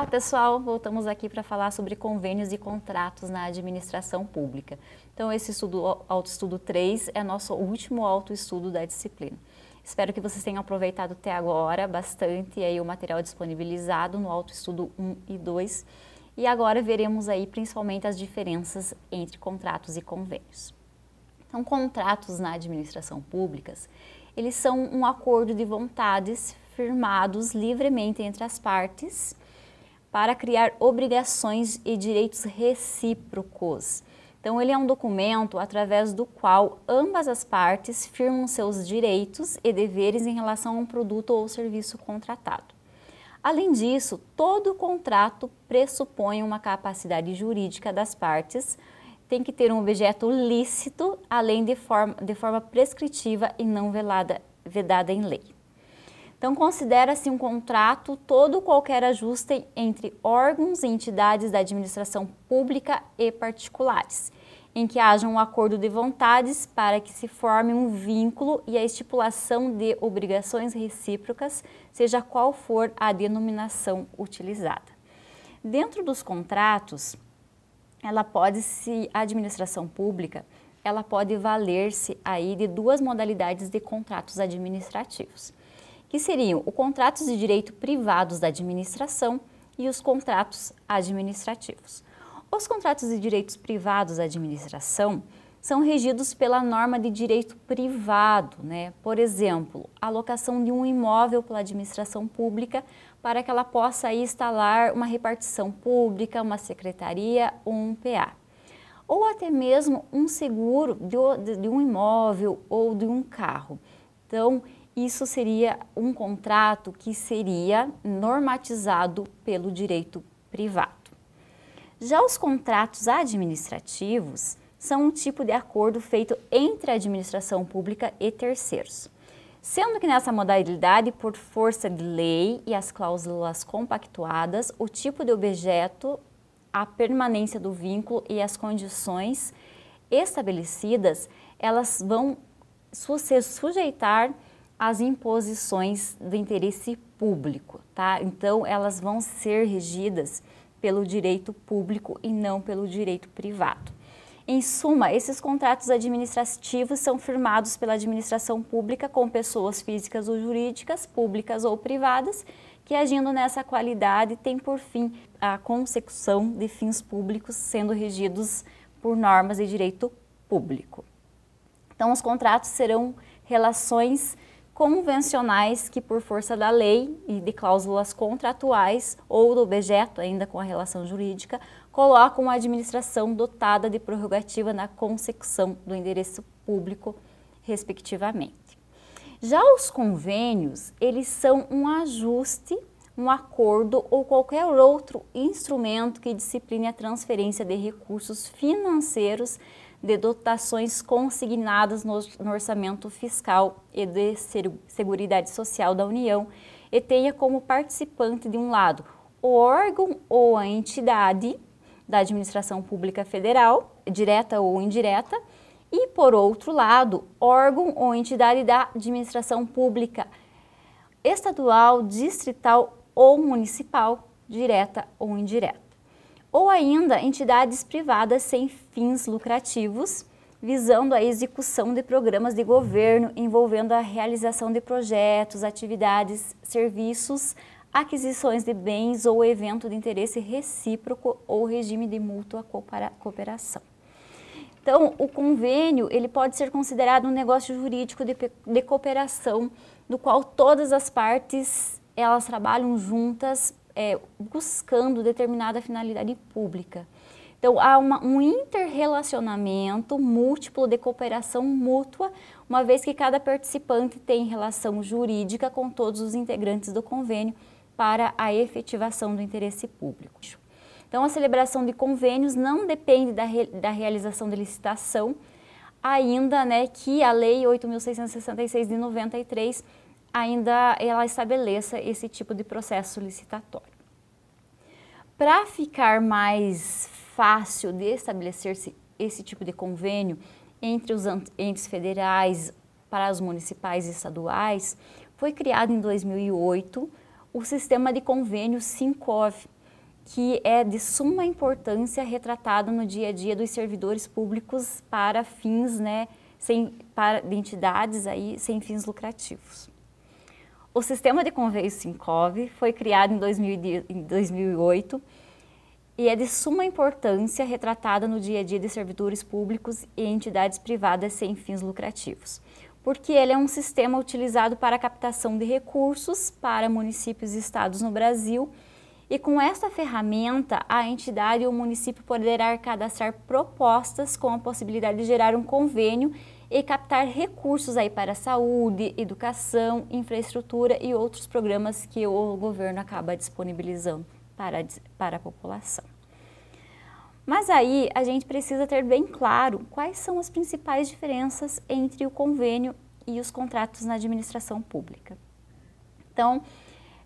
Olá, pessoal. Voltamos aqui para falar sobre convênios e contratos na administração pública. Então, esse estudo, autoestudo 3, é nosso último autoestudo da disciplina. Espero que vocês tenham aproveitado até agora bastante aí o material disponibilizado no autoestudo 1 e 2. E agora veremos aí principalmente as diferenças entre contratos e convênios. Então, contratos na administração pública, eles são um acordo de vontades firmados livremente entre as partes para criar obrigações e direitos recíprocos. Então, ele é um documento através do qual ambas as partes firmam seus direitos e deveres em relação a um produto ou serviço contratado. Além disso, todo contrato pressupõe uma capacidade jurídica das partes, tem que ter um objeto lícito, além de forma, de forma prescritiva e não velada, vedada em lei. Então, considera-se um contrato todo qualquer ajuste entre órgãos e entidades da administração pública e particulares, em que haja um acordo de vontades para que se forme um vínculo e a estipulação de obrigações recíprocas, seja qual for a denominação utilizada. Dentro dos contratos, ela pode se a administração pública, ela pode valer-se aí de duas modalidades de contratos administrativos que seriam os contratos de direito privados da administração e os contratos administrativos. Os contratos de direitos privados da administração são regidos pela norma de direito privado, né? Por exemplo, a locação de um imóvel pela administração pública para que ela possa instalar uma repartição pública, uma secretaria ou um PA. Ou até mesmo um seguro de um imóvel ou de um carro. Então, isso seria um contrato que seria normatizado pelo direito privado. Já os contratos administrativos são um tipo de acordo feito entre a administração pública e terceiros. Sendo que nessa modalidade, por força de lei e as cláusulas compactuadas, o tipo de objeto, a permanência do vínculo e as condições estabelecidas, elas vão se sujeitar as imposições do interesse público, tá? Então, elas vão ser regidas pelo direito público e não pelo direito privado. Em suma, esses contratos administrativos são firmados pela administração pública com pessoas físicas ou jurídicas, públicas ou privadas, que agindo nessa qualidade têm por fim a consecução de fins públicos sendo regidos por normas de direito público. Então, os contratos serão relações convencionais que, por força da lei e de cláusulas contratuais ou do objeto, ainda com a relação jurídica, colocam a administração dotada de prerrogativa na consecução do endereço público, respectivamente. Já os convênios, eles são um ajuste, um acordo ou qualquer outro instrumento que discipline a transferência de recursos financeiros de dotações consignadas no, Orçamento Fiscal e de Seguridade Social da União e tenha como participante, de um lado, o órgão ou a entidade da administração pública federal, direta ou indireta, e, por outro lado, órgão ou entidade da administração pública estadual, distrital ou municipal, direta ou indireta ou ainda entidades privadas sem fins lucrativos, visando a execução de programas de governo envolvendo a realização de projetos, atividades, serviços, aquisições de bens ou evento de interesse recíproco ou regime de mútua cooperação. Então, o convênio ele pode ser considerado um negócio jurídico de, de cooperação, no qual todas as partes elas trabalham juntas é, buscando determinada finalidade pública. Então, há uma, um interrelacionamento múltiplo de cooperação mútua, uma vez que cada participante tem relação jurídica com todos os integrantes do convênio para a efetivação do interesse público. Então, a celebração de convênios não depende da, re, da realização de licitação, ainda né, que a Lei 8.666 de 93 ainda ela estabeleça esse tipo de processo licitatório. Para ficar mais fácil de estabelecer esse tipo de convênio entre os entes federais para os municipais e estaduais, foi criado em 2008 o sistema de convênio SINCOV, que é de suma importância retratado no dia a dia dos servidores públicos para fins, né, sem, para, de entidades aí, sem fins lucrativos. O sistema de conveios SINCOV foi criado em, 2000, em 2008 e é de suma importância retratada no dia a dia de servidores públicos e entidades privadas sem fins lucrativos, porque ele é um sistema utilizado para a captação de recursos para municípios e estados no Brasil. E com esta ferramenta, a entidade ou município poderá cadastrar propostas com a possibilidade de gerar um convênio e captar recursos aí para saúde, educação, infraestrutura e outros programas que o governo acaba disponibilizando para, para a população. Mas aí a gente precisa ter bem claro quais são as principais diferenças entre o convênio e os contratos na administração pública. Então,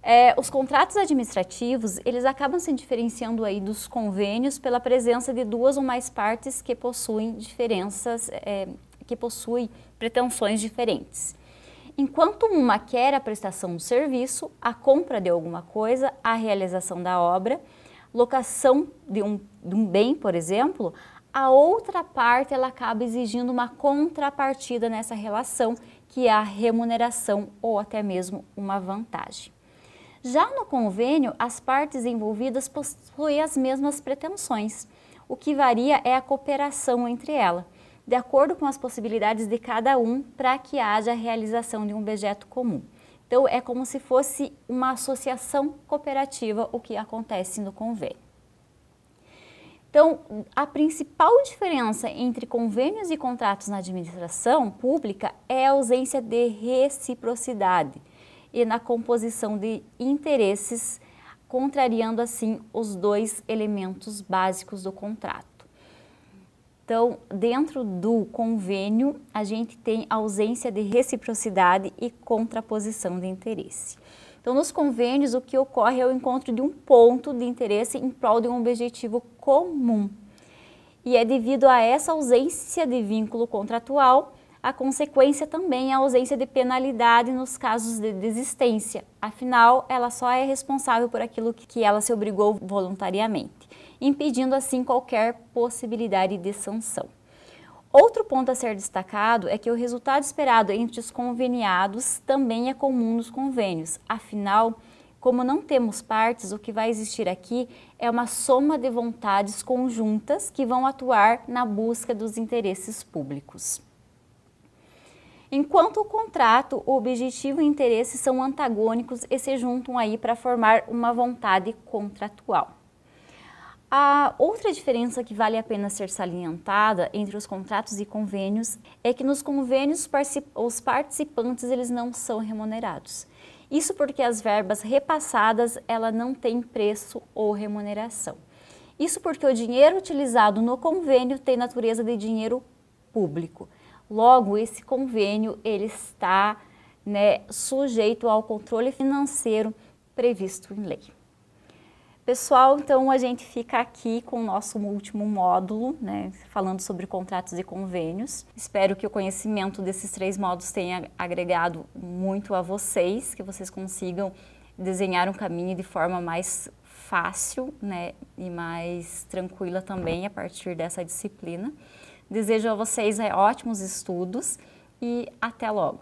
é, os contratos administrativos, eles acabam se diferenciando aí dos convênios pela presença de duas ou mais partes que possuem diferenças é, que possui pretensões diferentes. Enquanto uma quer a prestação do serviço, a compra de alguma coisa, a realização da obra, locação de um, de um bem, por exemplo, a outra parte ela acaba exigindo uma contrapartida nessa relação, que é a remuneração ou até mesmo uma vantagem. Já no convênio, as partes envolvidas possuem as mesmas pretensões. O que varia é a cooperação entre elas de acordo com as possibilidades de cada um, para que haja a realização de um objeto comum. Então, é como se fosse uma associação cooperativa o que acontece no convênio. Então, a principal diferença entre convênios e contratos na administração pública é a ausência de reciprocidade e na composição de interesses, contrariando assim os dois elementos básicos do contrato. Então, dentro do convênio, a gente tem ausência de reciprocidade e contraposição de interesse. Então, nos convênios, o que ocorre é o encontro de um ponto de interesse em prol de um objetivo comum. E é devido a essa ausência de vínculo contratual, a consequência também é a ausência de penalidade nos casos de desistência. Afinal, ela só é responsável por aquilo que ela se obrigou voluntariamente impedindo assim qualquer possibilidade de sanção. Outro ponto a ser destacado é que o resultado esperado entre os conveniados também é comum nos convênios. Afinal, como não temos partes, o que vai existir aqui é uma soma de vontades conjuntas que vão atuar na busca dos interesses públicos. Enquanto o contrato, o objetivo e o interesse são antagônicos e se juntam aí para formar uma vontade contratual. A outra diferença que vale a pena ser salientada entre os contratos e convênios é que nos convênios os participantes eles não são remunerados. Isso porque as verbas repassadas ela não tem preço ou remuneração. Isso porque o dinheiro utilizado no convênio tem natureza de dinheiro público. Logo, esse convênio ele está né, sujeito ao controle financeiro previsto em lei. Pessoal, então a gente fica aqui com o nosso último módulo, né, falando sobre contratos e convênios. Espero que o conhecimento desses três módulos tenha agregado muito a vocês, que vocês consigam desenhar um caminho de forma mais fácil né, e mais tranquila também a partir dessa disciplina. Desejo a vocês é, ótimos estudos e até logo!